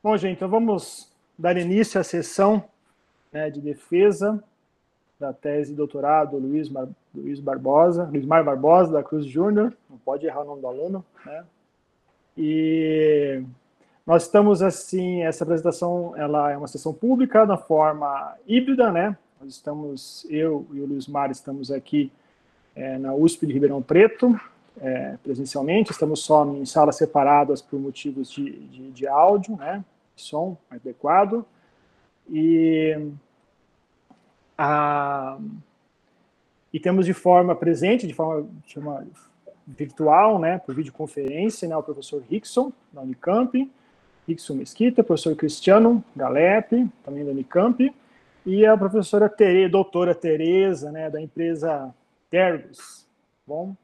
Bom, gente, então vamos dar início à sessão né, de defesa da tese de doutorado Luiz, Mar... Luiz Barbosa, Luiz Mar Barbosa, da Cruz Júnior, não pode errar o nome do aluno, né? E nós estamos, assim, essa apresentação, ela é uma sessão pública, na forma híbrida, né? Nós estamos, eu e o Luiz Mar estamos aqui é, na USP de Ribeirão Preto, é, presencialmente, estamos só em salas separadas por motivos de, de, de áudio, né, som adequado, e, a, e temos de forma presente, de forma chama, virtual, né, por videoconferência, né, o professor Rickson, da Unicamp, Rickson Mesquita, professor Cristiano Galep, também da Unicamp, e a professora Tere, doutora Tereza, né, da empresa Tergos. Bom,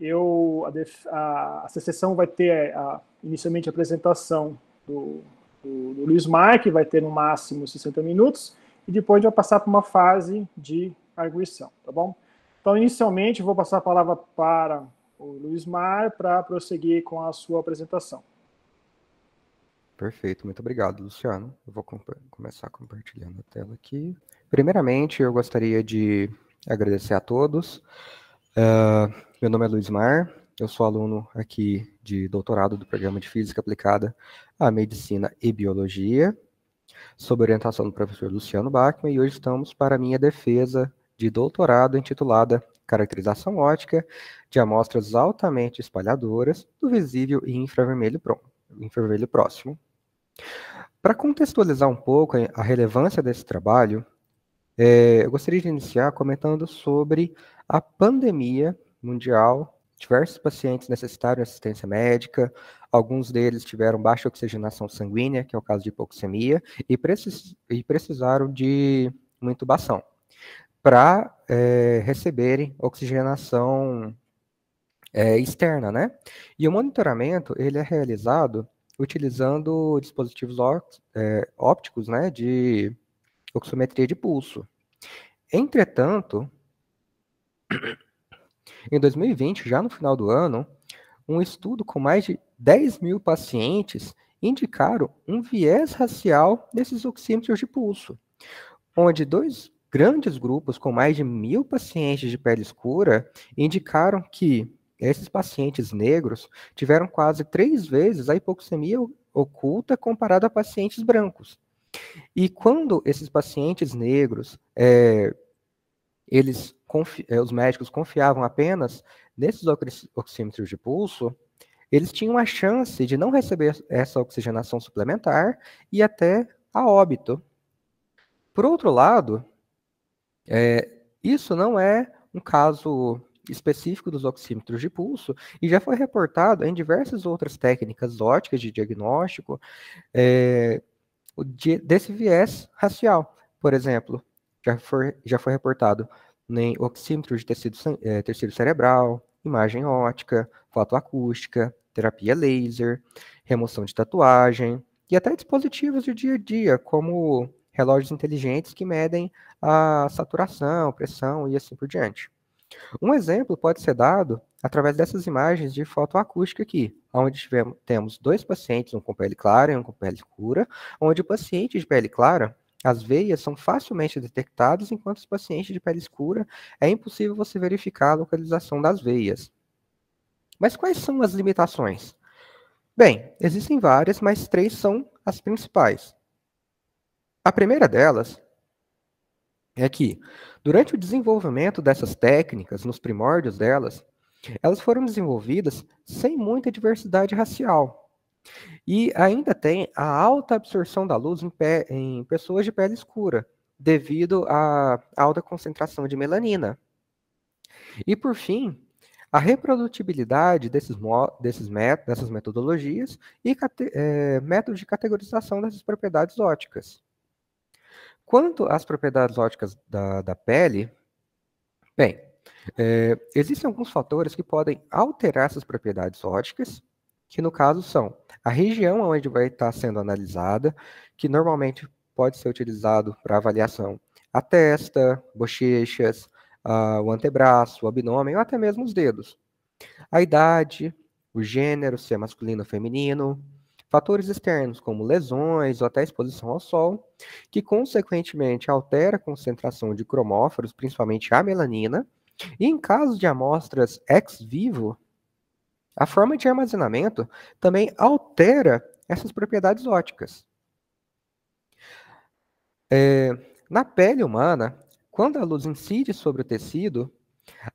eu a, a, a sessão vai ter a, inicialmente a apresentação do, do, do Luiz Marque, vai ter no máximo 60 minutos, e depois vai passar para uma fase de arguição, tá bom? Então, inicialmente, vou passar a palavra para o Luiz Mar para prosseguir com a sua apresentação. Perfeito, muito obrigado, Luciano. Eu vou começar compartilhando a tela aqui. Primeiramente, eu gostaria de agradecer a todos. Uh, meu nome é Luiz Mar, eu sou aluno aqui de doutorado do programa de Física Aplicada à Medicina e Biologia, sob orientação do professor Luciano Bachmann, e hoje estamos para a minha defesa de doutorado intitulada Caracterização Ótica de Amostras Altamente Espalhadoras do Visível e Infravermelho, infravermelho Próximo. Para contextualizar um pouco a relevância desse trabalho, é, eu gostaria de iniciar comentando sobre a pandemia mundial, diversos pacientes necessitaram assistência médica, alguns deles tiveram baixa oxigenação sanguínea, que é o caso de hipoxemia, e, precis e precisaram de uma intubação para é, receberem oxigenação é, externa, né? E o monitoramento, ele é realizado utilizando dispositivos é, ópticos, né, de oximetria de pulso. Entretanto, em 2020, já no final do ano, um estudo com mais de 10 mil pacientes indicaram um viés racial nesses oxímetros de pulso, onde dois grandes grupos com mais de mil pacientes de pele escura indicaram que esses pacientes negros tiveram quase três vezes a hipoxemia oculta comparada a pacientes brancos. E quando esses pacientes negros é, eles eh, os médicos confiavam apenas nesses oxímetros de pulso, eles tinham a chance de não receber essa oxigenação suplementar e até a óbito. Por outro lado, é, isso não é um caso específico dos oxímetros de pulso e já foi reportado em diversas outras técnicas óticas de diagnóstico é, desse viés racial. Por exemplo, já, foi já foi reportado em oxímetro de tecido, é, tecido cerebral, imagem ótica, fotoacústica, terapia laser, remoção de tatuagem e até dispositivos do dia a dia, como relógios inteligentes que medem a saturação, pressão e assim por diante. Um exemplo pode ser dado através dessas imagens de fotoacústica aqui, onde tivemos, temos dois pacientes, um com pele clara e um com pele escura, onde o paciente de pele clara as veias são facilmente detectadas, enquanto os pacientes de pele escura é impossível você verificar a localização das veias. Mas quais são as limitações? Bem, existem várias, mas três são as principais. A primeira delas é que, durante o desenvolvimento dessas técnicas, nos primórdios delas, elas foram desenvolvidas sem muita diversidade racial. E ainda tem a alta absorção da luz em, pé, em pessoas de pele escura, devido à alta concentração de melanina. E por fim, a reprodutibilidade desses, desses met dessas metodologias e é, métodos de categorização dessas propriedades óticas. Quanto às propriedades óticas da, da pele, bem, é, existem alguns fatores que podem alterar essas propriedades óticas que no caso são a região onde vai estar tá sendo analisada, que normalmente pode ser utilizado para avaliação a testa, bochechas, uh, o antebraço, o abdômen ou até mesmo os dedos. A idade, o gênero, se é masculino ou feminino, fatores externos como lesões ou até exposição ao sol, que consequentemente altera a concentração de cromóforos, principalmente a melanina, e em caso de amostras ex vivo, a forma de armazenamento também altera essas propriedades óticas. É, na pele humana, quando a luz incide sobre o tecido,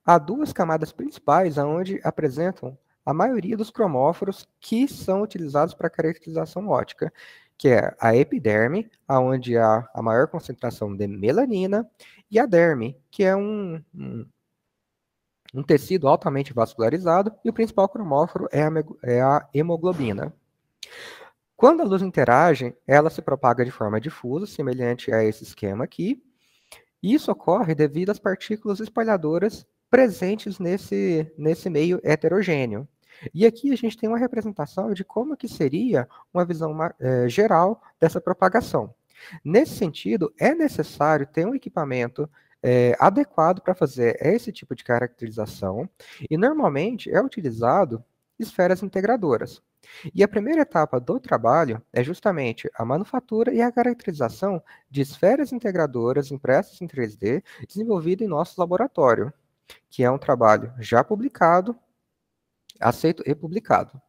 há duas camadas principais onde apresentam a maioria dos cromóforos que são utilizados para caracterização ótica, que é a epiderme, aonde há a maior concentração de melanina, e a derme, que é um um tecido altamente vascularizado e o principal cromóforo é a, é a hemoglobina. Quando a luz interage, ela se propaga de forma difusa, semelhante a esse esquema aqui. Isso ocorre devido às partículas espalhadoras presentes nesse, nesse meio heterogêneo. E aqui a gente tem uma representação de como que seria uma visão é, geral dessa propagação. Nesse sentido, é necessário ter um equipamento é, adequado para fazer esse tipo de caracterização e normalmente é utilizado esferas integradoras. E a primeira etapa do trabalho é justamente a manufatura e a caracterização de esferas integradoras impressas em 3D desenvolvida em nosso laboratório, que é um trabalho já publicado, aceito e publicado.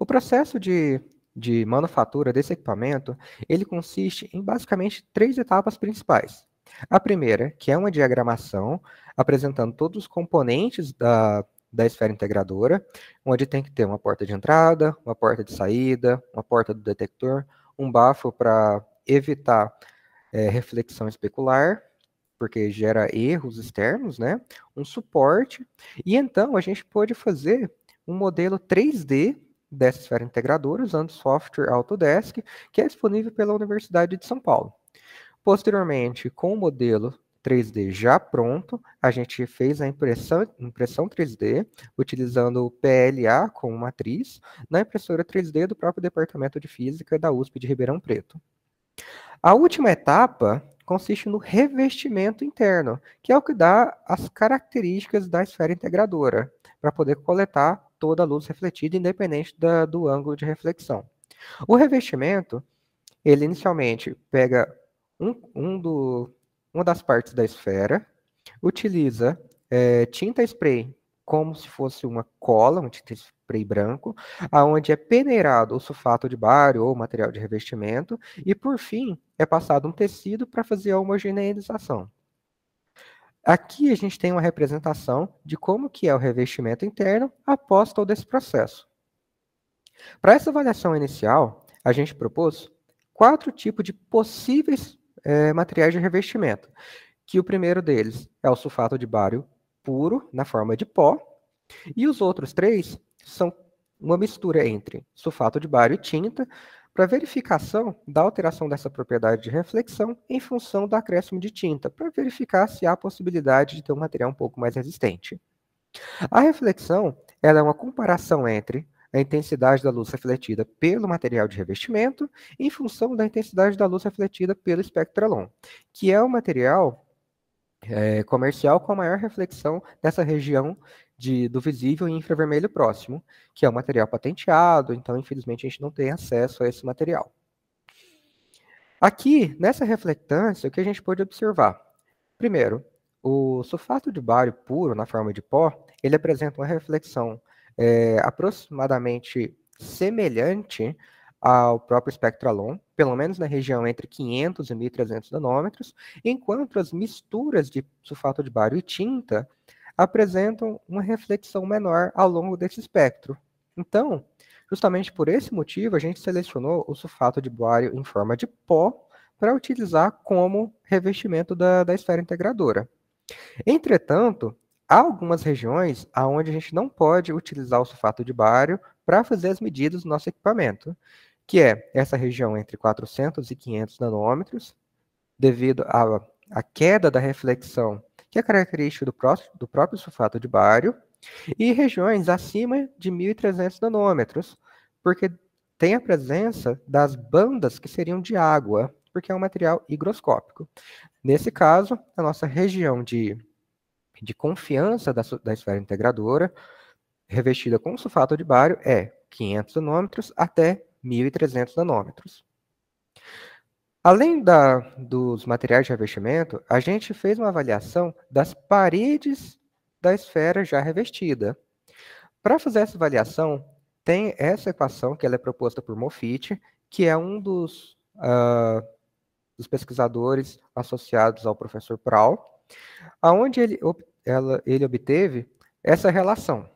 O processo de, de manufatura desse equipamento, ele consiste em basicamente três etapas principais. A primeira, que é uma diagramação, apresentando todos os componentes da, da esfera integradora, onde tem que ter uma porta de entrada, uma porta de saída, uma porta do detector, um bafo para evitar é, reflexão especular, porque gera erros externos, né? Um suporte. E então a gente pode fazer um modelo 3D dessa esfera integradora usando software Autodesk, que é disponível pela Universidade de São Paulo. Posteriormente, com o modelo 3D já pronto, a gente fez a impressão, impressão 3D, utilizando o PLA como matriz, na impressora 3D do próprio Departamento de Física da USP de Ribeirão Preto. A última etapa consiste no revestimento interno, que é o que dá as características da esfera integradora, para poder coletar toda a luz refletida, independente da, do ângulo de reflexão. O revestimento, ele inicialmente pega um, um do, uma das partes da esfera utiliza é, tinta spray como se fosse uma cola, um tinta spray branco, aonde é peneirado o sulfato de bário ou material de revestimento, e por fim é passado um tecido para fazer a homogeneização. Aqui a gente tem uma representação de como que é o revestimento interno após todo esse processo. Para essa avaliação inicial, a gente propôs quatro tipos de possíveis é, materiais de revestimento. Que o primeiro deles é o sulfato de bário puro, na forma de pó, e os outros três são uma mistura entre sulfato de bário e tinta para verificação da alteração dessa propriedade de reflexão em função do acréscimo de tinta, para verificar se há possibilidade de ter um material um pouco mais resistente. A reflexão ela é uma comparação entre da intensidade da luz refletida pelo material de revestimento em função da intensidade da luz refletida pelo espectralon, que é o material é, comercial com a maior reflexão dessa região de, do visível e infravermelho próximo, que é um material patenteado, então infelizmente a gente não tem acesso a esse material. Aqui, nessa reflectância, o que a gente pode observar? Primeiro, o sulfato de bário puro, na forma de pó, ele apresenta uma reflexão é, aproximadamente semelhante ao próprio espectralon, pelo menos na região entre 500 e 1.300 nanômetros, enquanto as misturas de sulfato de bário e tinta apresentam uma reflexão menor ao longo desse espectro. Então, justamente por esse motivo, a gente selecionou o sulfato de bário em forma de pó para utilizar como revestimento da, da esfera integradora. Entretanto, Há algumas regiões onde a gente não pode utilizar o sulfato de bário para fazer as medidas do nosso equipamento, que é essa região entre 400 e 500 nanômetros, devido à, queda da reflexão, que é característica do, pró do próprio sulfato de bário, e regiões acima de 1.300 nanômetros, porque tem a presença das bandas que seriam de água, porque é um material higroscópico. Nesse caso, a nossa região de de confiança da, da esfera integradora, revestida com sulfato de bário, é 500 nanômetros até 1.300 nanômetros. Além da, dos materiais de revestimento, a gente fez uma avaliação das paredes da esfera já revestida. Para fazer essa avaliação, tem essa equação que ela é proposta por Moffitt, que é um dos, uh, dos pesquisadores associados ao professor Prowl, Aonde ele, ela, ele obteve essa relação,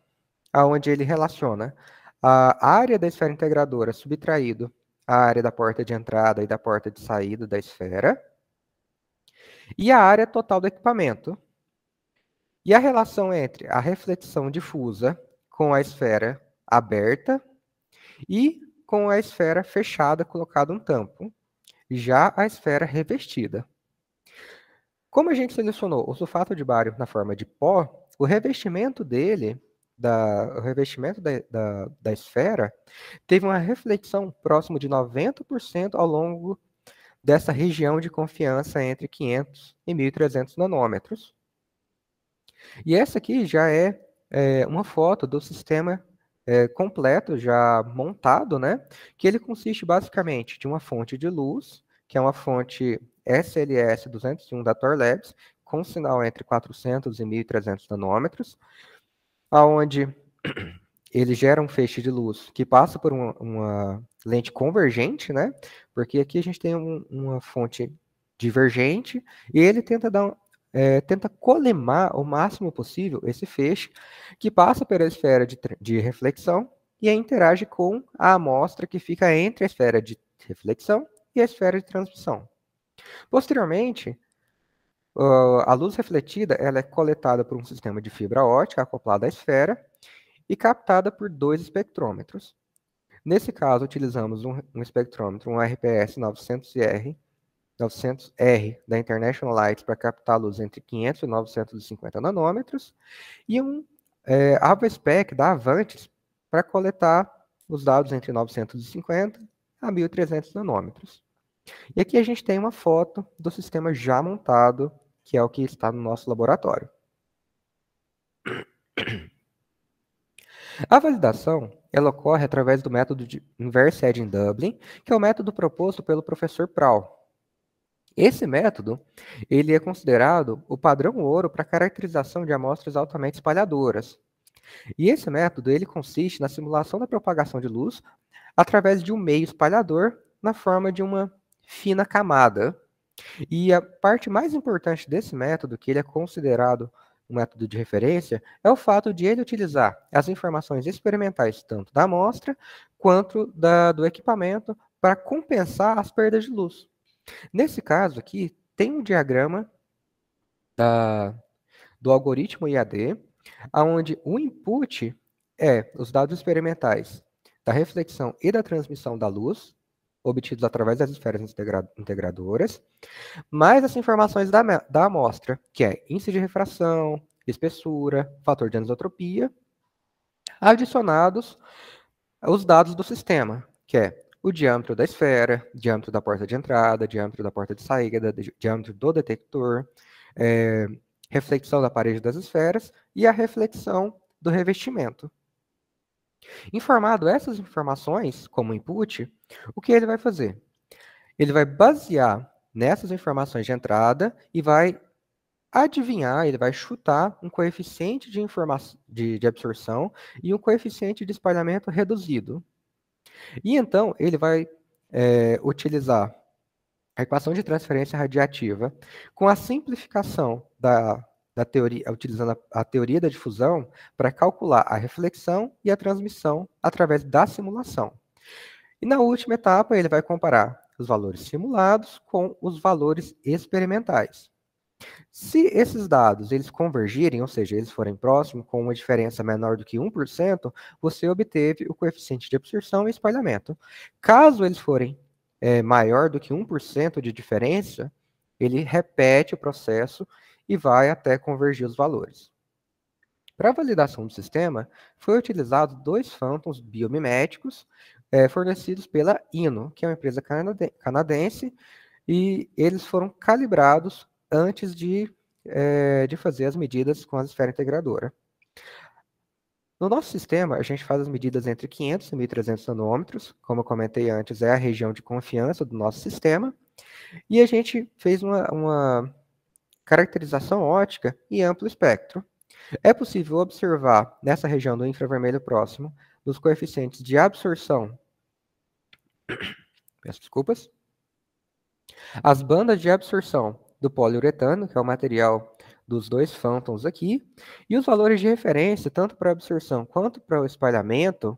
aonde ele relaciona a área da esfera integradora subtraído a área da porta de entrada e da porta de saída da esfera, e a área total do equipamento. E a relação entre a reflexão difusa com a esfera aberta e com a esfera fechada colocada um tampo, já a esfera revestida. Como a gente selecionou o sulfato de bário na forma de pó, o revestimento dele, da, o revestimento da, da, da esfera, teve uma reflexão próximo de 90% ao longo dessa região de confiança entre 500 e 1.300 nanômetros. E essa aqui já é, é uma foto do sistema é, completo, já montado, né? Que ele consiste basicamente de uma fonte de luz, que é uma fonte SLS 201 da Tor Labs, com sinal entre 400 e 1.300 nanômetros, aonde ele gera um feixe de luz que passa por uma, uma lente convergente, né? Porque aqui a gente tem um, uma fonte divergente e ele tenta dar um, é, tenta colemar o máximo possível esse feixe que passa pela esfera de, de reflexão e aí interage com a amostra que fica entre a esfera de reflexão e a esfera de transmissão. Posteriormente, ah, a luz refletida ela é coletada por um sistema de fibra ótica acoplado à esfera e captada por dois espectrômetros. Nesse caso, utilizamos um, um espectrômetro, um RPS 900R, 900R da International Lights para captar a luz entre 500 e 950 nanômetros, e um é, AvaSpec da Avantes para coletar os dados entre 950 a 1300 nanômetros. E aqui a gente tem uma foto do sistema já montado, que é o que está no nosso laboratório. A validação ela ocorre através do método de Inverse Edge in Dublin, que é o método proposto pelo professor Prowl. Esse método ele é considerado o padrão ouro para caracterização de amostras altamente espalhadoras. E esse método ele consiste na simulação da propagação de luz através de um meio espalhador na forma de uma fina camada. E a parte mais importante desse método, que ele é considerado um método de referência, é o fato de ele utilizar as informações experimentais, tanto da amostra quanto da, do equipamento, para compensar as perdas de luz. Nesse caso aqui, tem um diagrama da, do algoritmo IAD, onde o input é os dados experimentais da reflexão e da transmissão da luz, obtidos através das esferas integradoras, mais as informações da, da amostra, que é índice de refração, espessura, fator de anisotropia, adicionados os dados do sistema, que é o diâmetro da esfera, diâmetro da porta de entrada, diâmetro da porta de saída, diâmetro do detector, é, reflexão da parede das esferas e a reflexão do revestimento. Informado essas informações como input, o que ele vai fazer? Ele vai basear nessas informações de entrada e vai adivinhar, ele vai chutar um coeficiente de, de, de absorção e um coeficiente de espalhamento reduzido. E então ele vai é, utilizar a equação de transferência radiativa com a simplificação da teoria, utilizando a, a teoria da difusão para calcular a reflexão e a transmissão através da simulação. E na última etapa, ele vai comparar os valores simulados com os valores experimentais. Se esses dados eles convergirem, ou seja, eles forem próximos, com uma diferença menor do que 1%, você obteve o coeficiente de absorção e espalhamento. Caso eles forem é, maior do que 1% de diferença, ele repete o processo e vai até convergir os valores. Para a validação do sistema, foi utilizado dois phantoms biomiméticos é, fornecidos pela Ino, que é uma empresa canadense, e eles foram calibrados antes de, é, de fazer as medidas com a esfera integradora. No nosso sistema, a gente faz as medidas entre 500 e 1.300 nanômetros, como eu comentei antes, é a região de confiança do nosso sistema, e a gente fez uma, uma caracterização ótica e amplo espectro. É possível observar nessa região do infravermelho próximo os coeficientes de absorção. Peço desculpas. As bandas de absorção do poliuretano, que é o material dos dois fântons aqui, e os valores de referência, tanto para absorção quanto para o espalhamento,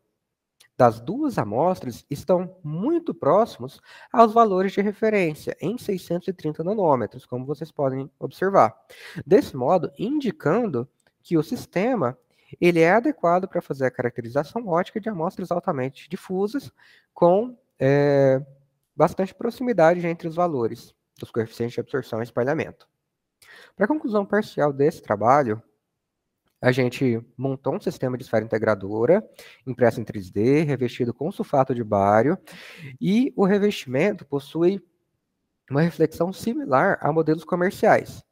das duas amostras estão muito próximos aos valores de referência, em 630 nanômetros, como vocês podem observar. Desse modo, indicando que o sistema ele é adequado para fazer a caracterização ótica de amostras altamente difusas, com é, bastante proximidade entre os valores dos coeficientes de absorção e espalhamento. Para a conclusão parcial desse trabalho, a gente montou um sistema de esfera integradora, impresso em 3D, revestido com sulfato de bário, e o revestimento possui uma reflexão similar a modelos comerciais.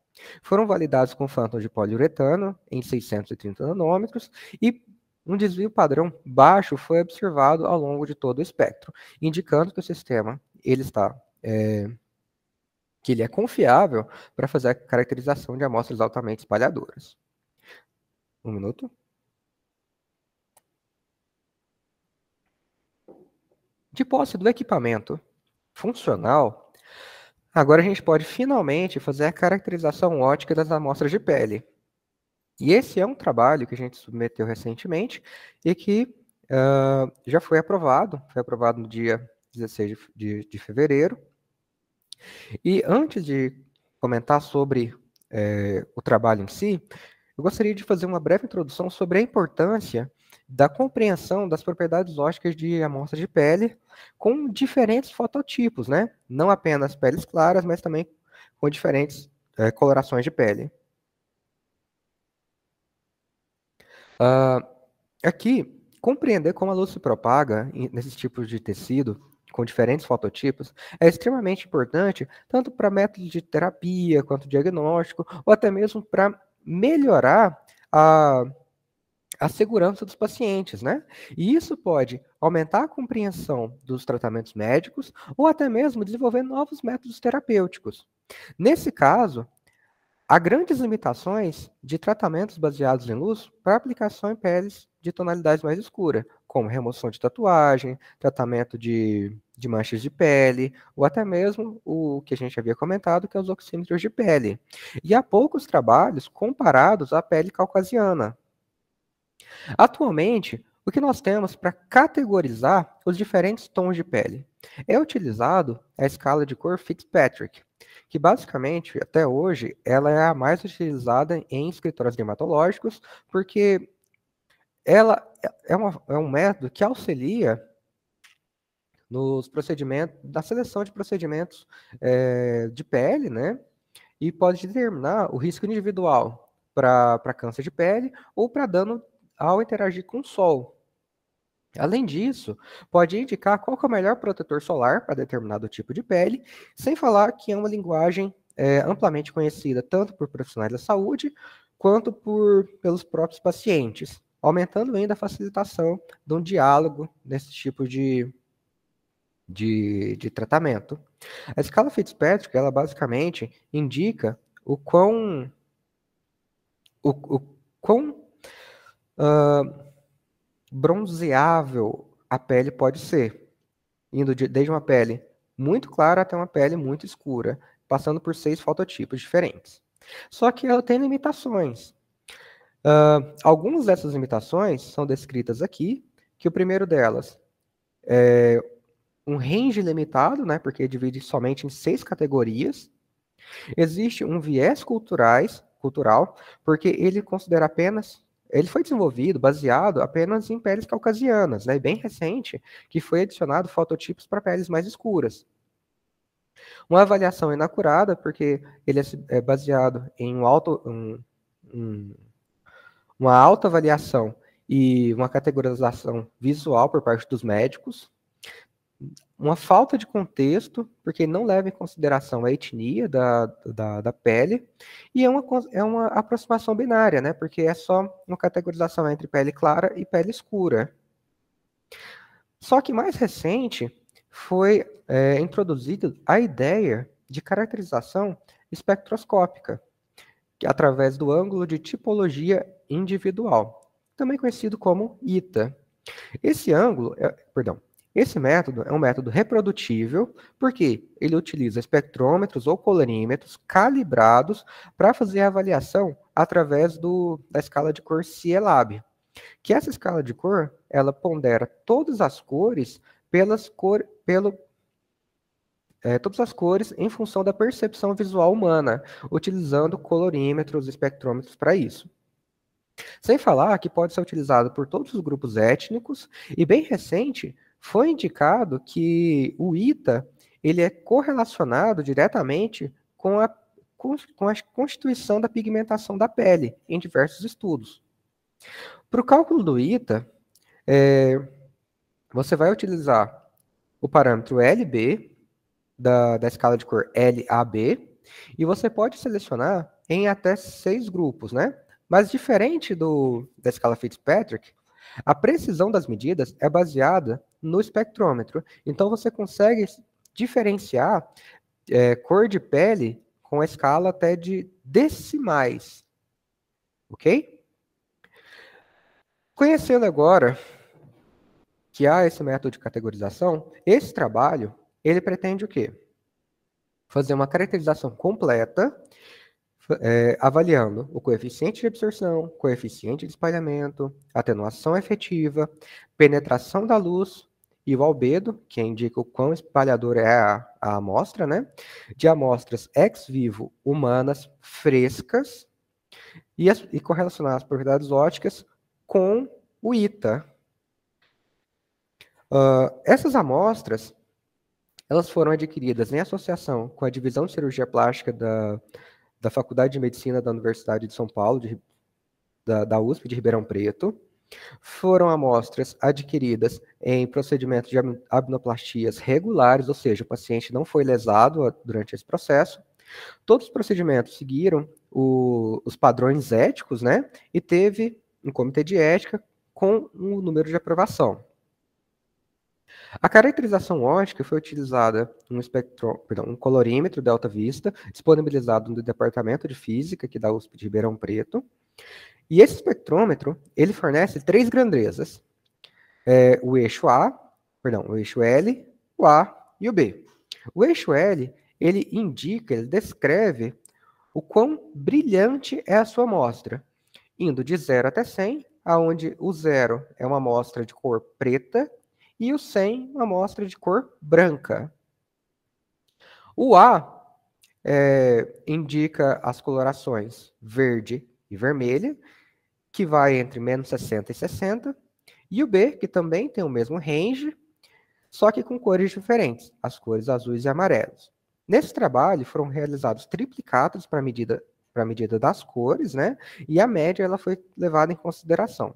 Foram validados com phantom de poliuretano em 630 nanômetros e um desvio padrão baixo foi observado ao longo de todo o espectro, indicando que o sistema ele está é, que ele é confiável para fazer a caracterização de amostras altamente espalhadoras. Um minuto. De posse do equipamento funcional, agora a gente pode finalmente fazer a caracterização ótica das amostras de pele. E esse é um trabalho que a gente submeteu recentemente e que uh, já foi aprovado. Foi aprovado no dia 16 de, de, de fevereiro. E antes de comentar sobre eh, o trabalho em si, eu gostaria de fazer uma breve introdução sobre a importância da compreensão das propriedades ópticas de amostras de pele com diferentes fototipos, né? Não apenas peles claras, mas também com diferentes é, colorações de pele. Uh, aqui, compreender como a luz se propaga nesses tipos de tecido com diferentes fototipos é extremamente importante tanto para métodos de terapia quanto diagnóstico ou até mesmo para melhorar a, a segurança dos pacientes, né? E isso pode aumentar a compreensão dos tratamentos médicos ou até mesmo desenvolver novos métodos terapêuticos. Nesse caso, há grandes limitações de tratamentos baseados em luz para aplicação em peles de tonalidades mais escuras, como remoção de tatuagem, tratamento de de manchas de pele, ou até mesmo o que a gente havia comentado, que é os oxímetros de pele. E há poucos trabalhos comparados à pele caucasiana. Atualmente, o que nós temos para categorizar os diferentes tons de pele? É utilizado a escala de cor Fitzpatrick, que basicamente, até hoje, ela é a mais utilizada em escritórios dermatológicos, porque ela é, uma, é um método que auxilia nos procedimentos, da seleção de procedimentos é, de pele, né? E pode determinar o risco individual para câncer de pele ou para dano ao interagir com o sol. Além disso, pode indicar qual é o melhor protetor solar para determinado tipo de pele, sem falar que é uma linguagem é, amplamente conhecida tanto por profissionais da saúde quanto por, pelos próprios pacientes, aumentando ainda a facilitação de um diálogo nesse tipo de, de, de tratamento. A escala Fitzpatrick, ela basicamente indica o quão. O, o quão. Uh, bronzeável a pele pode ser, indo de, desde uma pele muito clara até uma pele muito escura, passando por seis fototipos diferentes. Só que ela tem limitações. Uh, algumas dessas limitações são descritas aqui, que o primeiro delas é um range limitado, né, porque divide somente em seis categorias. Existe um viés culturais, cultural, porque ele considera apenas ele foi desenvolvido baseado apenas em peles caucasianas, né, bem recente, que foi adicionado fototipos para peles mais escuras. Uma avaliação inacurada, porque ele é, é baseado em um alto, um, um, uma alta avaliação e uma categorização visual por parte dos médicos uma falta de contexto, porque não leva em consideração a etnia da, da, da, pele, e é uma, é uma aproximação binária, né? Porque é só uma categorização entre pele clara e pele escura. Só que mais recente foi é, introduzida a ideia de caracterização espectroscópica, através do ângulo de tipologia individual, também conhecido como ITA. Esse ângulo, é, perdão, esse método é um método reprodutível, porque ele utiliza espectrômetros ou colorímetros calibrados para fazer a avaliação através do, da escala de cor CIELAB, que essa escala de cor, ela pondera todas as cores pelas cor, pelo é, todas as cores em função da percepção visual humana, utilizando colorímetros e espectrômetros para isso. Sem falar que pode ser utilizado por todos os grupos étnicos e bem recente foi indicado que o ITA ele é correlacionado diretamente com a, com a constituição da pigmentação da pele em diversos estudos. Para o cálculo do ITA, é, você vai utilizar o parâmetro LB da, da escala de cor LAB e você pode selecionar em até seis grupos, né? Mas diferente do, da escala Fitzpatrick, a precisão das medidas é baseada no espectrômetro. Então você consegue diferenciar é, cor de pele com a escala até de decimais. Ok? Conhecendo agora que há esse método de categorização, esse trabalho, ele pretende o quê? Fazer uma caracterização completa, é, avaliando o coeficiente de absorção, coeficiente de espalhamento, atenuação efetiva, penetração da luz e o albedo, que indica o quão espalhador é a, a amostra, né? De amostras ex vivo humanas frescas e, as, e correlacionar as propriedades óticas com o ITA. Uh, essas amostras elas foram adquiridas em associação com a divisão de cirurgia plástica da, da Faculdade de Medicina da Universidade de São Paulo, de, da, da USP de Ribeirão Preto, foram amostras adquiridas em procedimentos de abnoplastias regulares, ou seja, o paciente não foi lesado ah, durante esse processo. Todos os procedimentos seguiram o, os padrões éticos, né? E teve um comitê de ética com um número de aprovação. A caracterização ótica foi utilizada um, espectro, perdão, um colorímetro delta vista, disponibilizado no Departamento de Física, aqui é da USP de Ribeirão Preto, e esse espectrômetro, ele fornece três grandezas. É, o eixo A, perdão, o eixo L, o A e o B. O eixo L, ele indica, ele descreve o quão brilhante é a sua amostra, indo de 0 até 100, aonde o 0 é uma amostra de cor preta e o 100 uma amostra de cor branca. O A é, indica as colorações verde e vermelha, que vai entre menos 60 e 60, e o B, que também tem o mesmo range, só que com cores diferentes, as cores azuis e amarelas. Nesse trabalho foram realizados triplicados para a medida, medida das cores, né? e a média ela foi levada em consideração.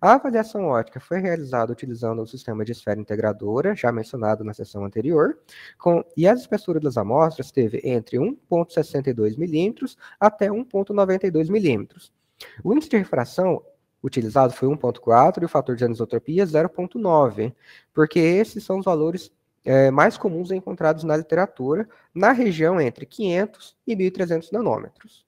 A avaliação ótica foi realizada utilizando o sistema de esfera integradora, já mencionado na sessão anterior, com, e a espessura das amostras teve entre 1,62 milímetros até 1,92 milímetros. O índice de refração utilizado foi 1.4 e o fator de anisotropia 0.9, porque esses são os valores é, mais comuns encontrados na literatura, na região entre 500 e 1.300 nanômetros.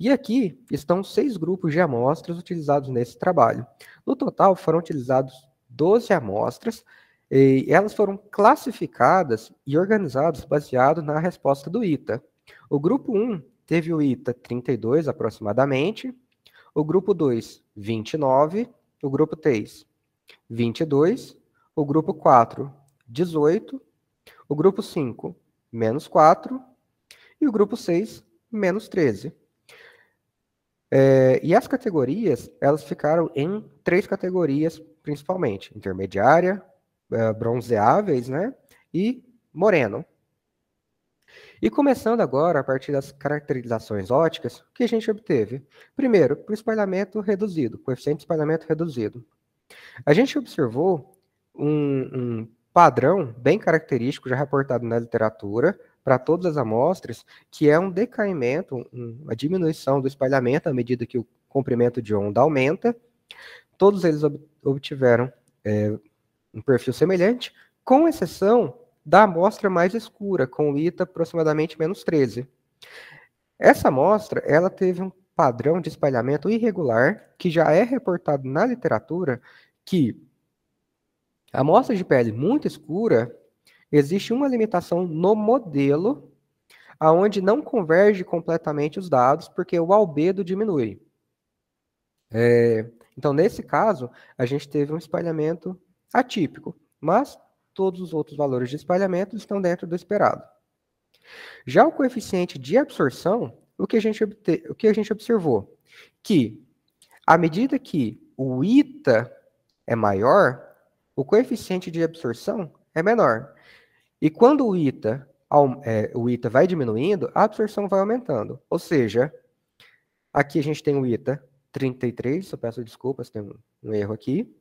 E aqui estão seis grupos de amostras utilizados nesse trabalho. No total, foram utilizados 12 amostras, e elas foram classificadas e organizadas baseado na resposta do ITA. O grupo 1 Teve o ITA 32 aproximadamente, o grupo 2, 29, o grupo 3, 22, o grupo 4, 18, o grupo 5, menos 4, e o grupo 6, menos 13. É, e as categorias, elas ficaram em três categorias, principalmente: intermediária, é, bronzeáveis, né? E moreno. E começando agora a partir das caracterizações óticas, o que a gente obteve? Primeiro, para o espalhamento reduzido, coeficiente de espalhamento reduzido. A gente observou um, um padrão bem característico já reportado na literatura para todas as amostras, que é um decaimento, uma diminuição do espalhamento à medida que o comprimento de onda aumenta. Todos eles obtiveram é, um perfil semelhante, com exceção da amostra mais escura, com ita aproximadamente menos 13. Essa amostra ela teve um padrão de espalhamento irregular que já é reportado na literatura que a amostra de pele muito escura existe uma limitação no modelo aonde não converge completamente os dados porque o albedo diminui. É, então nesse caso a gente teve um espalhamento atípico, mas todos os outros valores de espalhamento estão dentro do esperado. Já o coeficiente de absorção, o que a gente, obte... o que a gente observou? Que à medida que o ITA é maior, o coeficiente de absorção é menor. E quando o ITA, é, o ITA vai diminuindo, a absorção vai aumentando. Ou seja, aqui a gente tem o ITA 33, eu peço desculpas, tem um erro aqui.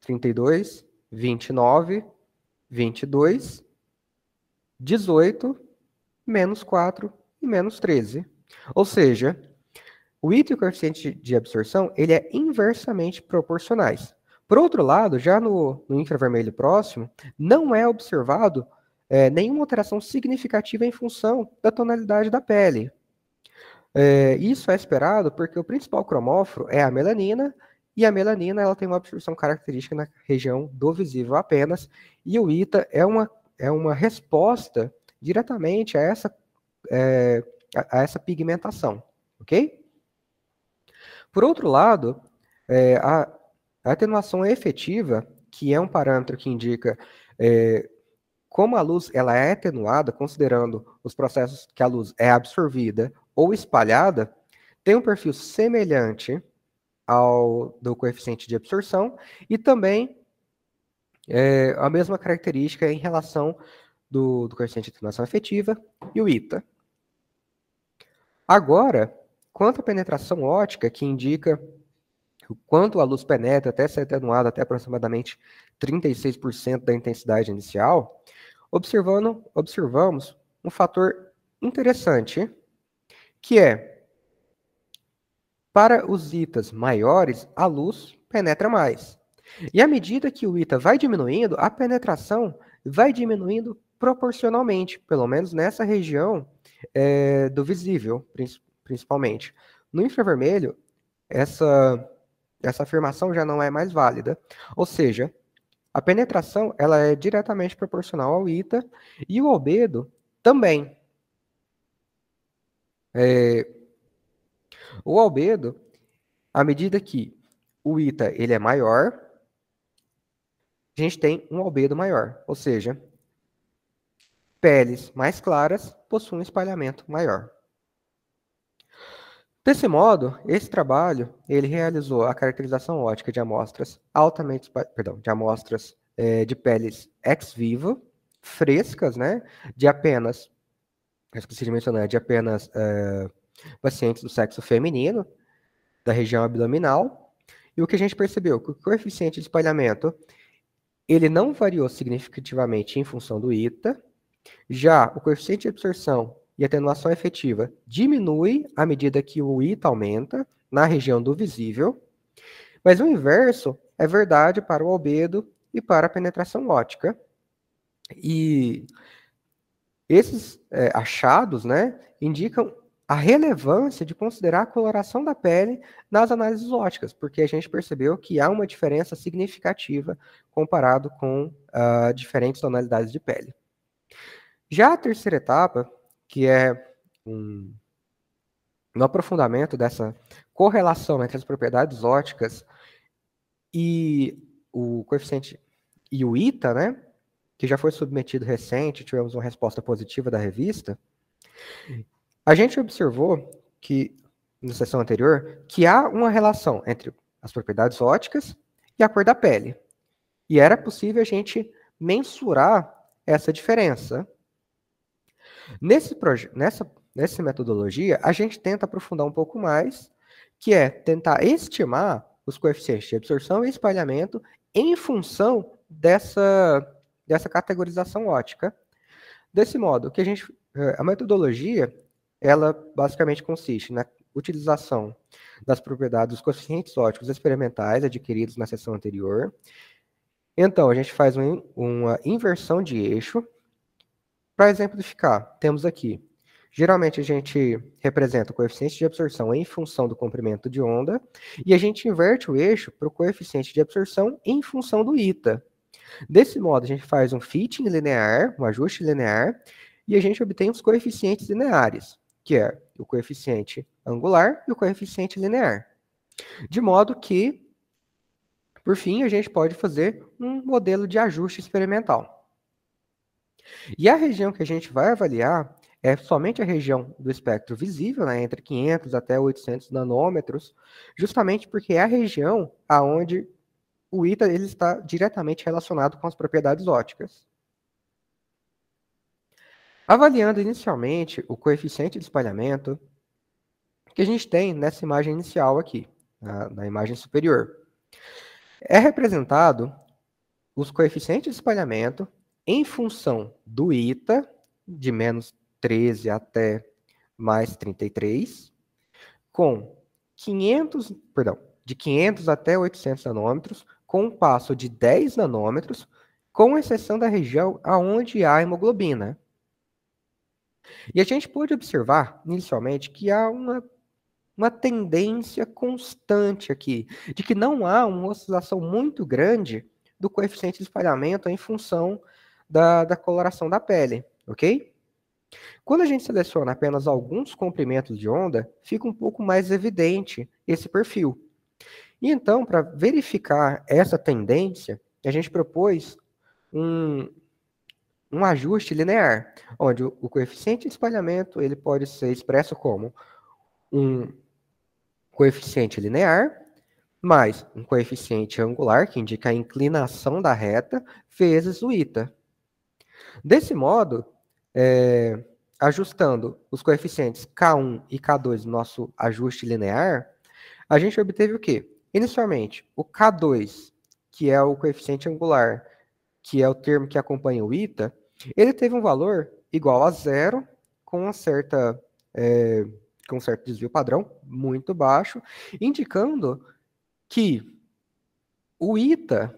32, 29, 22, 18, menos 4 e menos 13. Ou seja, o item e o coeficiente de absorção ele é inversamente proporcionais. Por outro lado, já no, no infravermelho próximo, não é observado é, nenhuma alteração significativa em função da tonalidade da pele. É, isso é esperado porque o principal cromóforo é a melanina, e a melanina ela tem uma absorção característica na região do visível apenas. E o ITA é uma, é uma resposta diretamente a essa, é, a, essa pigmentação, ok? Por outro lado, é, a, a atenuação efetiva, que é um parâmetro que indica é, como a luz ela é atenuada, considerando os processos que a luz é absorvida ou espalhada, tem um perfil semelhante ao do coeficiente de absorção e também é, a mesma característica em relação do, do coeficiente de inclinação efetiva e o ITA. Agora, quanto à penetração ótica, que indica o quanto a luz penetra até ser atenuada até aproximadamente 36% da intensidade inicial, observando, observamos um fator interessante, que é para os itas maiores, a luz penetra mais. E à medida que o ita vai diminuindo, a penetração vai diminuindo proporcionalmente, pelo menos nessa região é, do visível, principalmente. No infravermelho, essa, essa afirmação já não é mais válida. Ou seja, a penetração ela é diretamente proporcional ao ita e o albedo também. É, o albedo, à medida que o ita ele é maior, a gente tem um albedo maior, ou seja, peles mais claras possuem um espalhamento maior. Desse modo, esse trabalho ele realizou a caracterização ótica de amostras altamente, perdão, de amostras é, de peles ex vivo frescas, né, de apenas, esqueci de mencionar, de apenas é, pacientes do sexo feminino, da região abdominal. E o que a gente percebeu? Que o coeficiente de espalhamento ele não variou significativamente em função do ITA, já o coeficiente de absorção e atenuação efetiva diminui à medida que o ITA aumenta na região do visível, mas o inverso é verdade para o albedo e para a penetração ótica. E esses é, achados né, indicam a relevância de considerar a coloração da pele nas análises óticas, porque a gente percebeu que há uma diferença significativa comparado com uh, diferentes tonalidades de pele. Já a terceira etapa, que é um, um aprofundamento dessa correlação entre as propriedades óticas e o coeficiente e o ITA, né, que já foi submetido recente, tivemos uma resposta positiva da revista, a gente observou que, na sessão anterior, que há uma relação entre as propriedades óticas e a cor da pele. E era possível a gente mensurar essa diferença. Nesse nessa, nessa metodologia, a gente tenta aprofundar um pouco mais, que é tentar estimar os coeficientes de absorção e espalhamento em função dessa, dessa categorização ótica. Desse modo, que a gente eh, a metodologia ela basicamente consiste na utilização das propriedades dos coeficientes óticos experimentais adquiridos na sessão anterior. Então, a gente faz um, uma inversão de eixo. Para exemplificar, temos aqui, geralmente a gente representa o coeficiente de absorção em função do comprimento de onda, e a gente inverte o eixo para o coeficiente de absorção em função do ita. Desse modo, a gente faz um fitting linear, um ajuste linear, e a gente obtém os coeficientes lineares que é o coeficiente angular e o coeficiente linear. De modo que, por fim, a gente pode fazer um modelo de ajuste experimental. E a região que a gente vai avaliar é somente a região do espectro visível, né, entre 500 até 800 nanômetros, justamente porque é a região aonde o ITA ele está diretamente relacionado com as propriedades óticas. Avaliando inicialmente o coeficiente de espalhamento que a gente tem nessa imagem inicial aqui, na, na imagem superior. É representado os coeficientes de espalhamento em função do ita de menos 13 até mais 33, com 500, perdão, de 500 até 800 nanômetros, com um passo de 10 nanômetros, com exceção da região aonde há hemoglobina. E a gente pode observar, inicialmente, que há uma, uma tendência constante aqui, de que não há uma oscilação muito grande do coeficiente de espalhamento em função da, da coloração da pele, ok? Quando a gente seleciona apenas alguns comprimentos de onda, fica um pouco mais evidente esse perfil. E então, para verificar essa tendência, a gente propôs um, um ajuste linear, onde o coeficiente de espalhamento ele pode ser expresso como um coeficiente linear mais um coeficiente angular, que indica a inclinação da reta, vezes o ita. Desse modo, é, ajustando os coeficientes K1 e K2 no nosso ajuste linear, a gente obteve o quê? Inicialmente, o K2, que é o coeficiente angular, que é o termo que acompanha o ita ele teve um valor igual a zero, com uma certa é, com um certo desvio padrão muito baixo, indicando que o ITA,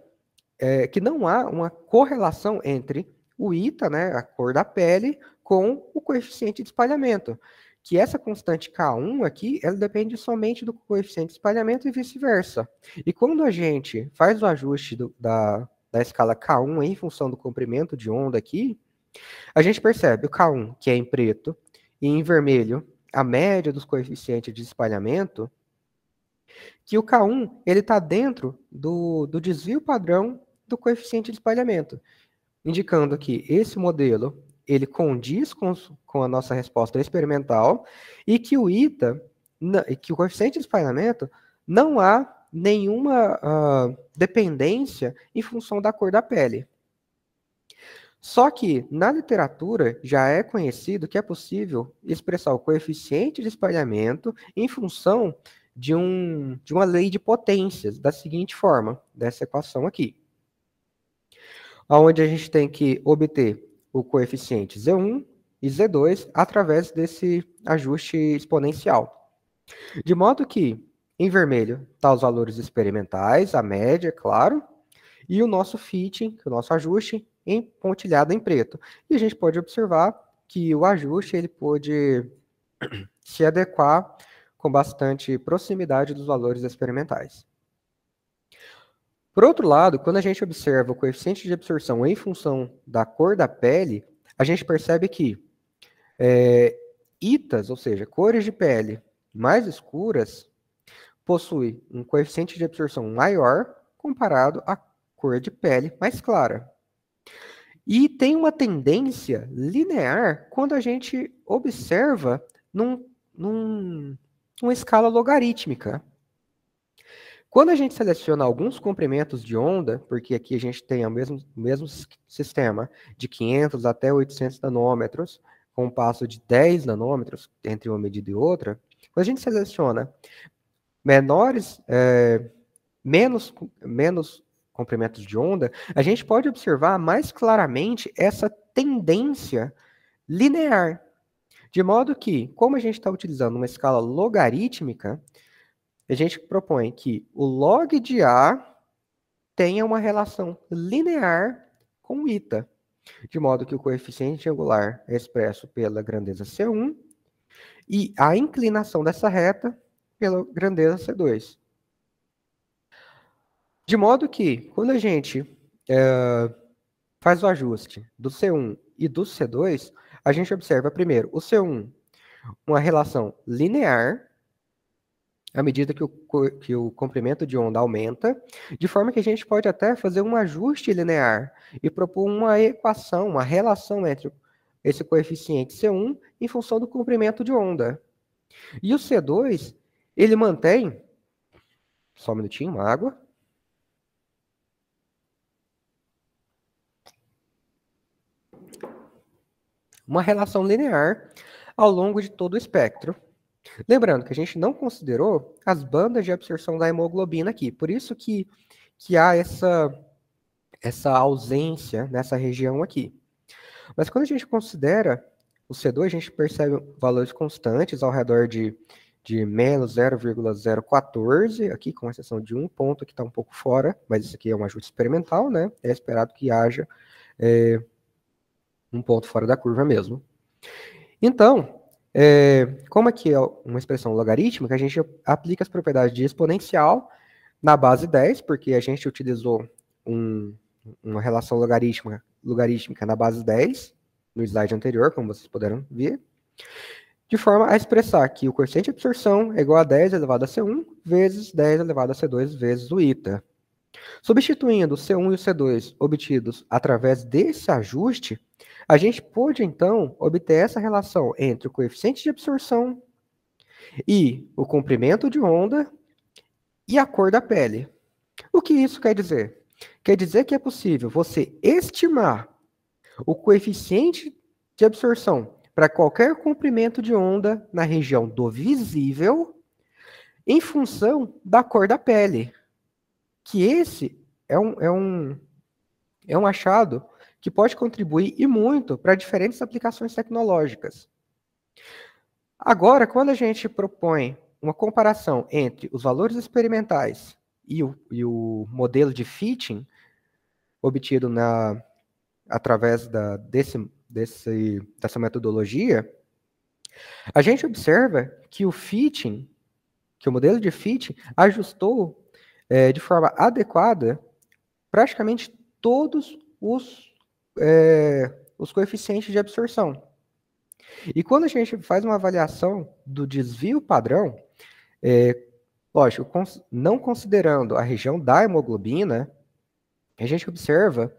é, que não há uma correlação entre o ITA, né, a cor da pele, com o coeficiente de espalhamento. Que essa constante K1 aqui, ela depende somente do coeficiente de espalhamento e vice-versa. E quando a gente faz o ajuste do, da, da escala K1 em função do comprimento de onda aqui, a gente percebe o K1, que é em preto, e em vermelho, a média dos coeficientes de espalhamento, que o K1 ele está dentro do, do desvio padrão do coeficiente de espalhamento, indicando que esse modelo ele condiz com, com a nossa resposta experimental e que o ITA, que o coeficiente de espalhamento, não há nenhuma uh, dependência em função da cor da pele. Só que na literatura já é conhecido que é possível expressar o coeficiente de espalhamento em função de, um, de uma lei de potências da seguinte forma, dessa equação aqui. Onde a gente tem que obter o coeficiente Z1 e Z2 através desse ajuste exponencial. De modo que em vermelho, tá os valores experimentais, a média, é claro, e o nosso fitting, o nosso ajuste, em pontilhado em preto. E a gente pode observar que o ajuste ele pode se adequar com bastante proximidade dos valores experimentais. Por outro lado, quando a gente observa o coeficiente de absorção em função da cor da pele, a gente percebe que é, itas, ou seja, cores de pele mais escuras, possui um coeficiente de absorção maior comparado à cor de pele mais clara. E tem uma tendência linear quando a gente observa num, num, numa escala logarítmica. Quando a gente seleciona alguns comprimentos de onda, porque aqui a gente tem o mesmo, mesmo sistema de 500 até 800 nanômetros, com um passo de 10 nanômetros entre uma medida e outra, quando a gente seleciona menores, é, menos, menos comprimentos de onda, a gente pode observar mais claramente essa tendência linear. De modo que, como a gente está utilizando uma escala logarítmica, a gente propõe que o log de A tenha uma relação linear com ita de modo que o coeficiente angular é expresso pela grandeza C1 e a inclinação dessa reta pela grandeza C2. De modo que, quando a gente é, faz o ajuste do C1 e do C2, a gente observa primeiro o C1, uma relação linear, à medida que o, que o comprimento de onda aumenta, de forma que a gente pode até fazer um ajuste linear e propor uma equação, uma relação entre esse coeficiente C1 em função do comprimento de onda. E o C2 ele mantém. Só um minutinho, uma água. Uma relação linear ao longo de todo o espectro. Lembrando que a gente não considerou as bandas de absorção da hemoglobina aqui, por isso que, que há essa, essa ausência nessa região aqui. Mas quando a gente considera o C2, a gente percebe valores constantes ao redor de de menos 0,014, aqui com exceção de um ponto que está um pouco fora, mas isso aqui é um ajuste experimental, né? É esperado que haja é, um ponto fora da curva mesmo. Então, é, como aqui é uma expressão logarítmica, a gente aplica as propriedades de exponencial na base 10, porque a gente utilizou um, uma relação logarítmica, logarítmica na base 10, no slide anterior, como vocês puderam ver de forma a expressar que o coeficiente de absorção é igual a 10 elevado a C1 vezes 10 elevado a C2 vezes o ita Substituindo o C1 e o C2 obtidos através desse ajuste, a gente pôde, então, obter essa relação entre o coeficiente de absorção e o comprimento de onda e a cor da pele. O que isso quer dizer? Quer dizer que é possível você estimar o coeficiente de absorção para qualquer comprimento de onda na região do visível em função da cor da pele. Que esse é um, é um, é um achado que pode contribuir e muito para diferentes aplicações tecnológicas. Agora, quando a gente propõe uma comparação entre os valores experimentais e o, e o modelo de fitting obtido na, através da, desse desse, dessa metodologia, a gente observa que o fitting, que o modelo de fitting ajustou é, de forma adequada praticamente todos os, é, os coeficientes de absorção. E quando a gente faz uma avaliação do desvio padrão, é, lógico, cons não considerando a região da hemoglobina, a gente observa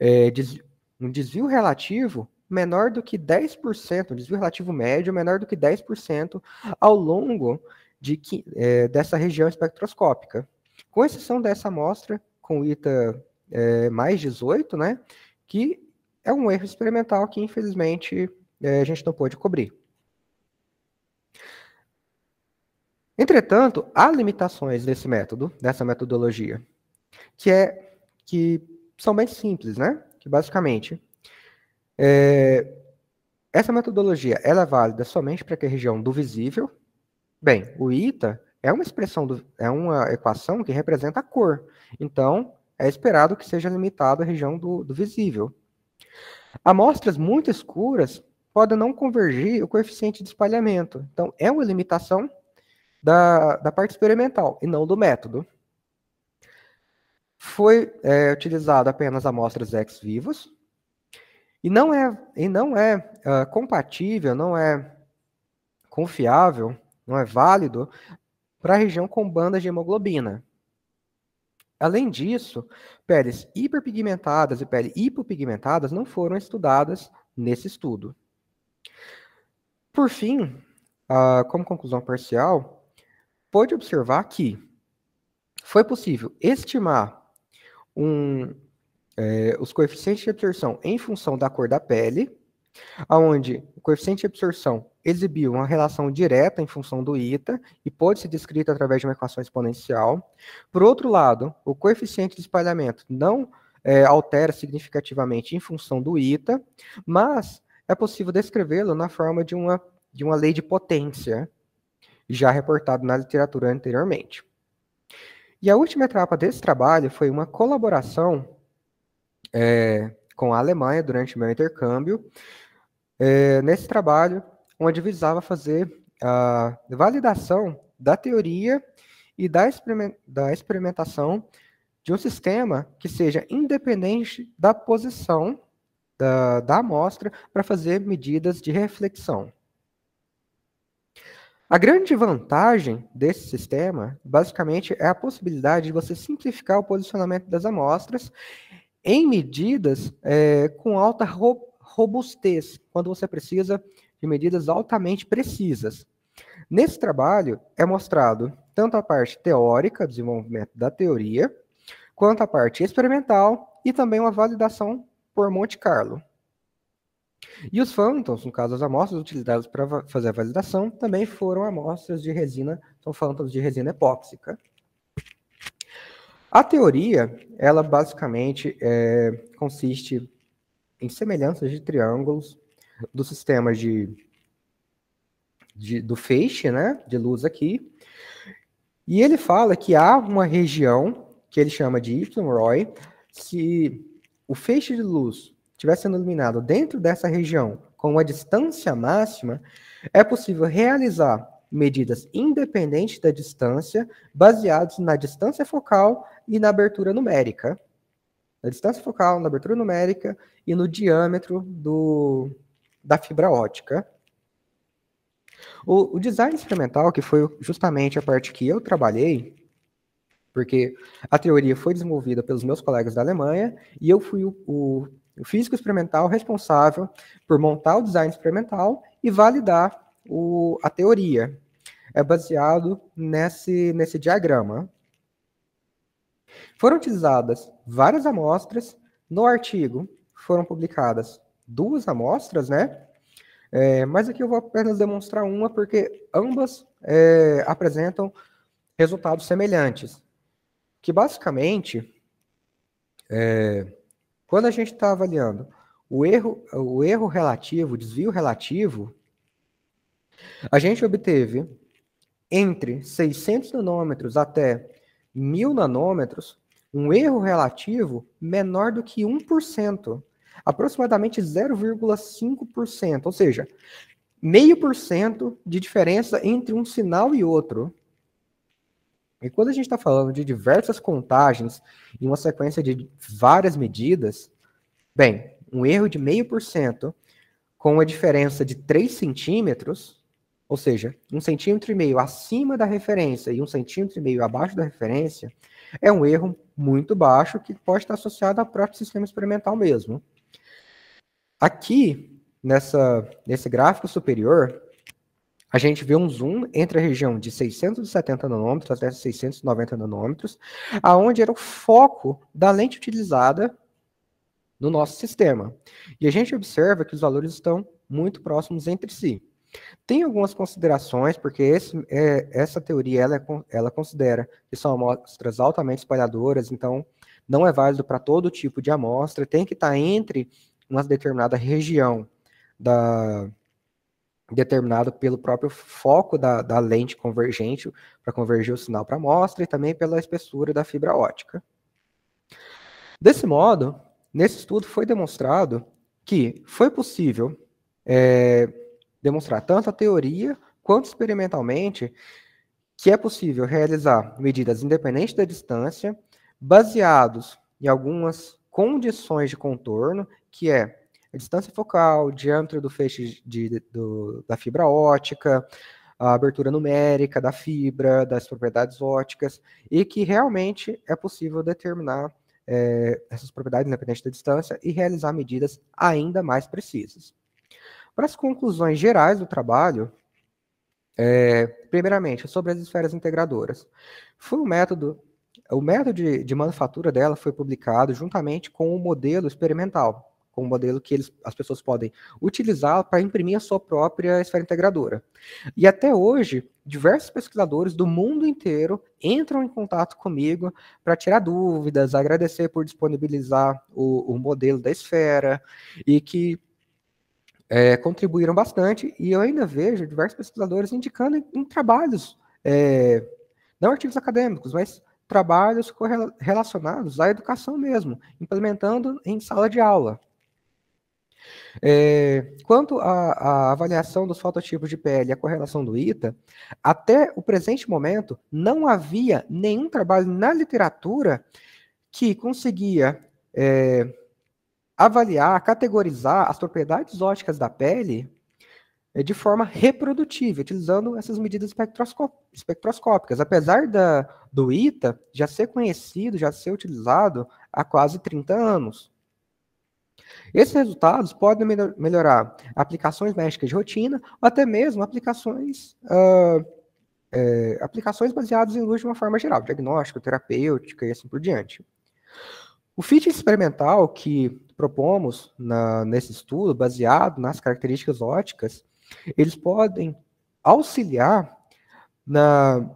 é, des um desvio relativo menor do que 10%, desvio relativo médio menor do que 10% ao longo de que, é, dessa região espectroscópica. Com exceção dessa amostra, com ITA é, mais 18, né, que é um erro experimental que, infelizmente, é, a gente não pôde cobrir. Entretanto, há limitações desse método, dessa metodologia, que é que são bem simples, né? Que basicamente é, essa metodologia ela é válida somente para que a região do visível. Bem, o ITA é uma expressão, do, é uma equação que representa a cor. Então, é esperado que seja limitado à região do, do visível. Amostras muito escuras podem não convergir o coeficiente de espalhamento. Então, é uma limitação da, da parte experimental e não do método. Foi é, utilizado apenas amostras ex vivos, e não é, e não é uh, compatível, não é confiável, não é válido para a região com bandas de hemoglobina. Além disso, peles hiperpigmentadas e pele hipopigmentadas não foram estudadas nesse estudo. Por fim, uh, como conclusão parcial, pode observar que foi possível estimar um é, os coeficientes de absorção em função da cor da pele, aonde o coeficiente de absorção exibiu uma relação direta em função do ita e pode ser descrito através de uma equação exponencial. Por outro lado, o coeficiente de espalhamento não é, altera significativamente em função do ita, mas é possível descrevê-lo na forma de uma, de uma lei de potência, já reportado na literatura anteriormente. E a última etapa desse trabalho foi uma colaboração é, com a Alemanha durante meu intercâmbio. É, nesse trabalho, onde visava fazer a validação da teoria e da, experiment da experimentação de um sistema que seja independente da posição da, da amostra para fazer medidas de reflexão. A grande vantagem desse sistema, basicamente, é a possibilidade de você simplificar o posicionamento das amostras em medidas é, com alta robustez, quando você precisa de medidas altamente precisas. Nesse trabalho é mostrado tanto a parte teórica, desenvolvimento da teoria, quanto a parte experimental e também uma validação por Monte Carlo. E os Phantoms, no caso as amostras utilizadas para fazer a validação, também foram amostras de resina, são Phantoms de resina epóxica. A teoria, ela basicamente é, consiste em semelhanças de triângulos do sistema de, de, do feixe, né, de luz aqui. E ele fala que há uma região que ele chama de Y-Roy, se o feixe de luz estiver sendo iluminado dentro dessa região com uma distância máxima, é possível realizar medidas independentes da distância, baseados na distância focal e na abertura numérica. Na distância focal, na abertura numérica e no diâmetro do, da fibra ótica. O, o design experimental, que foi justamente a parte que eu trabalhei, porque a teoria foi desenvolvida pelos meus colegas da Alemanha e eu fui o, o, o físico experimental responsável por montar o design experimental e validar o, a teoria é baseado nesse, nesse diagrama. Foram utilizadas várias amostras. No artigo foram publicadas duas amostras, né? É, mas aqui eu vou apenas demonstrar uma, porque ambas é, apresentam resultados semelhantes. Que basicamente, é, quando a gente está avaliando o erro, o erro relativo, o desvio relativo, a gente obteve entre 600 nanômetros até 1000 nanômetros, um erro relativo menor do que 1%, aproximadamente 0,5%, ou seja, meio por cento de diferença entre um sinal e outro. E quando a gente está falando de diversas contagens em uma sequência de várias medidas, bem, um erro de meio por cento com uma diferença de 3 centímetros ou seja, um centímetro e meio acima da referência e um centímetro e meio abaixo da referência, é um erro muito baixo que pode estar associado ao próprio sistema experimental mesmo. Aqui, nessa, nesse gráfico superior, a gente vê um zoom entre a região de 670 nanômetros até 690 nanômetros, aonde era o foco da lente utilizada no nosso sistema. E a gente observa que os valores estão muito próximos entre si. Tem algumas considerações, porque esse, é, essa teoria ela, é ela considera que são amostras altamente espalhadoras, então não é válido para todo tipo de amostra, tem que estar tá entre uma determinada região da, determinado pelo próprio foco da, da lente convergente para convergir o sinal para a amostra e também pela espessura da fibra ótica. Desse modo, nesse estudo foi demonstrado que foi possível é, demonstrar tanto a teoria quanto experimentalmente que é possível realizar medidas independentes da distância, baseados em algumas condições de contorno, que é a distância focal, o diâmetro do feixe de, do, da fibra ótica, a abertura numérica da fibra, das propriedades óticas, e que realmente é possível determinar é, essas propriedades independentes da distância e realizar medidas ainda mais precisas. Para as conclusões gerais do trabalho, é, primeiramente, sobre as esferas integradoras. Foi um método, o método de, de, manufatura dela foi publicado juntamente com o modelo experimental, com o modelo que eles, as pessoas podem utilizar para imprimir a sua própria esfera integradora. E até hoje, diversos pesquisadores do mundo inteiro entram em contato comigo para tirar dúvidas, agradecer por disponibilizar o, o modelo da esfera e que é, contribuíram bastante, e eu ainda vejo diversos pesquisadores indicando em, em trabalhos, é, não artigos acadêmicos, mas trabalhos relacionados à educação mesmo, implementando em sala de aula. É, quanto à, avaliação dos fototipos de pele e a correlação do ITA, até o presente momento não havia nenhum trabalho na literatura que conseguia é, avaliar, categorizar as propriedades óticas da pele é, de forma reprodutiva, utilizando essas medidas espectroscópicas. Apesar da, do ITA já ser conhecido, já ser utilizado há quase 30 anos. Esses resultados podem melhorar aplicações médicas de rotina, ou até mesmo aplicações, uh, é, aplicações baseadas em luz de uma forma geral, diagnóstico, terapêutica e assim por diante. O fit experimental que propomos na, nesse estudo, baseado nas características óticas, eles podem auxiliar na,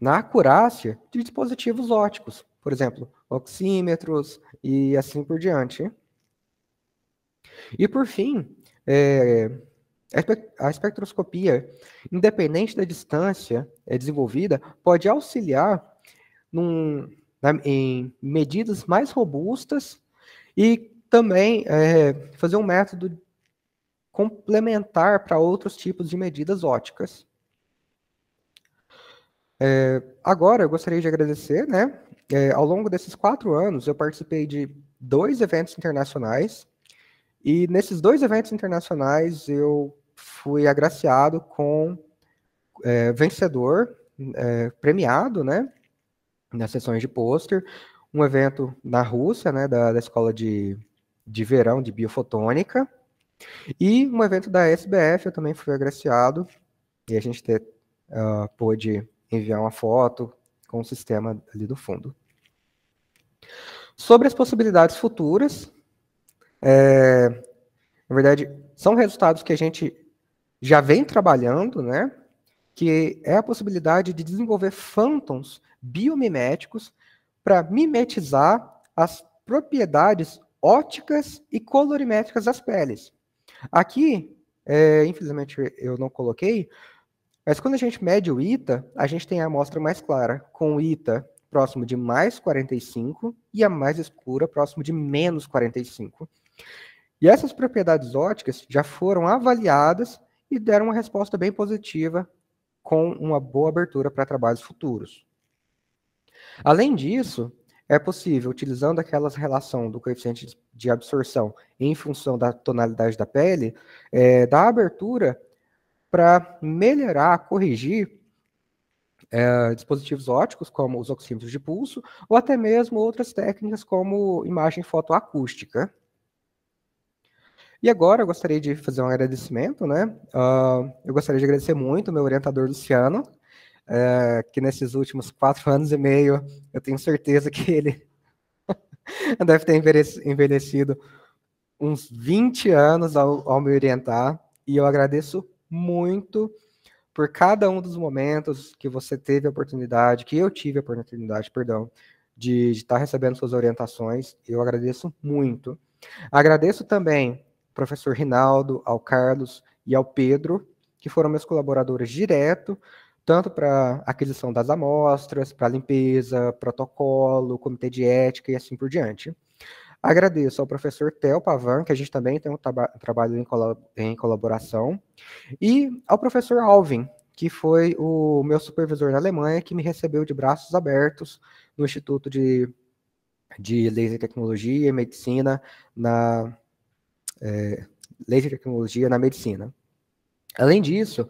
na acurácia de dispositivos óticos, por exemplo, oxímetros e assim por diante. E por fim, é, a espectroscopia, independente da distância é desenvolvida, pode auxiliar num, né, em medidas mais robustas e também é, fazer um método complementar para outros tipos de medidas óticas. É, agora, eu gostaria de agradecer, né? É, ao longo desses quatro anos, eu participei de dois eventos internacionais, e nesses dois eventos internacionais eu fui agraciado com é, vencedor, é, premiado, né? nas sessões de pôster, um evento na Rússia, né, da, da Escola de, de Verão de Biofotônica, e um evento da SBF, eu também fui agraciado, e a gente ter, uh, ah, pôde enviar uma foto com o sistema ali do fundo. Sobre as possibilidades futuras, é, na verdade, são resultados que a gente já vem trabalhando, né? Que é a possibilidade de desenvolver phantoms biomiméticos para mimetizar as propriedades óticas e colorimétricas das peles. Aqui, é, infelizmente eu não coloquei, mas quando a gente mede o ITA, a gente tem a amostra mais clara, com o ITA próximo de mais 45 e a mais escura próximo de menos 45. E essas propriedades óticas já foram avaliadas e deram uma resposta bem positiva com uma boa abertura para trabalhos futuros. Além disso, é possível, utilizando aquela relação do coeficiente de absorção em função da tonalidade da pele, é, dar abertura para melhorar, corrigir é, dispositivos óticos, como os oxímetros de pulso, ou até mesmo outras técnicas como imagem fotoacústica. E agora eu gostaria de fazer um agradecimento, né? Uh, eu gostaria de agradecer muito o meu orientador Luciano, é, que nesses últimos quatro anos e meio, eu tenho certeza que ele deve ter envelhecido uns 20 anos ao, ao, me orientar, e eu agradeço muito por cada um dos momentos que você teve a oportunidade, que eu tive a oportunidade, perdão, de estar tá recebendo suas orientações, eu agradeço muito. Agradeço também ao professor Rinaldo, ao Carlos e ao Pedro, que foram meus colaboradores direto tanto para aquisição das amostras, para limpeza, protocolo, comitê de ética e assim por diante. Agradeço ao professor Theo Pavan, que a gente também tem um, trabalho em, colab em, colaboração, e ao professor Alvin, que foi o meu supervisor na Alemanha, que me recebeu de braços abertos no Instituto de, de Leis e Tecnologia e Medicina na é, Leis e Tecnologia na Medicina. Além disso,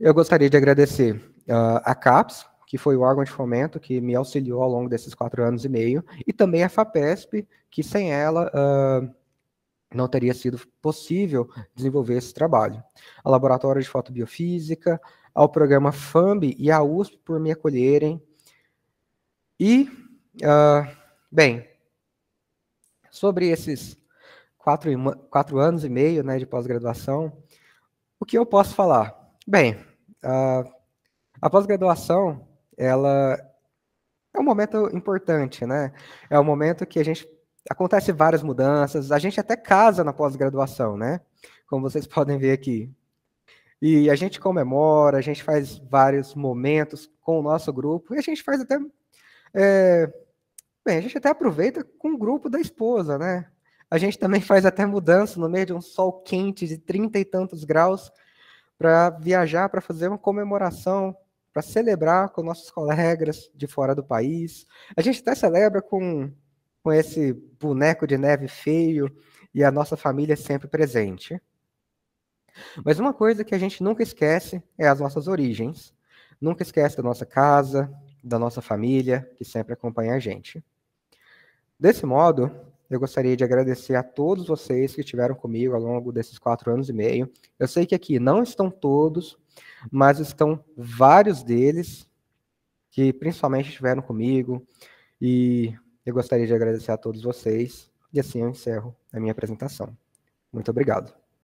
eu gostaria de agradecer uh, a CAPS, que foi o órgão de fomento que me auxiliou ao longo desses quatro anos e meio, e também a FAPESP, que sem ela uh, não teria sido possível desenvolver esse trabalho. A Laboratório de Fotobiofísica, ao programa FAMB e à USP por me acolherem. E, uh, bem, sobre esses quatro, quatro anos e meio né, de pós-graduação, o que eu posso falar? Bem, a, a pós-graduação, ela é um momento importante, né? É um momento que a gente acontece várias mudanças, a gente até casa na pós-graduação, né? Como vocês podem ver aqui. E a gente comemora, a gente faz vários momentos com o nosso grupo, e a gente faz até. É, bem, a gente até aproveita com o grupo da esposa, né? A gente também faz até mudança no meio de um sol quente de trinta e tantos graus para viajar, para fazer uma comemoração, para celebrar com nossos colegas de fora do país. A gente até celebra com, com esse boneco de neve feio e a nossa família sempre presente. Mas uma coisa que a gente nunca esquece é as nossas origens. Nunca esquece da nossa casa, da nossa família, que sempre acompanha a gente. Desse modo, eu gostaria de agradecer a todos vocês que estiveram comigo ao longo desses quatro anos e meio. Eu sei que aqui não estão todos, mas estão vários deles que principalmente estiveram comigo. E eu gostaria de agradecer a todos vocês. E assim eu encerro a minha apresentação. Muito obrigado.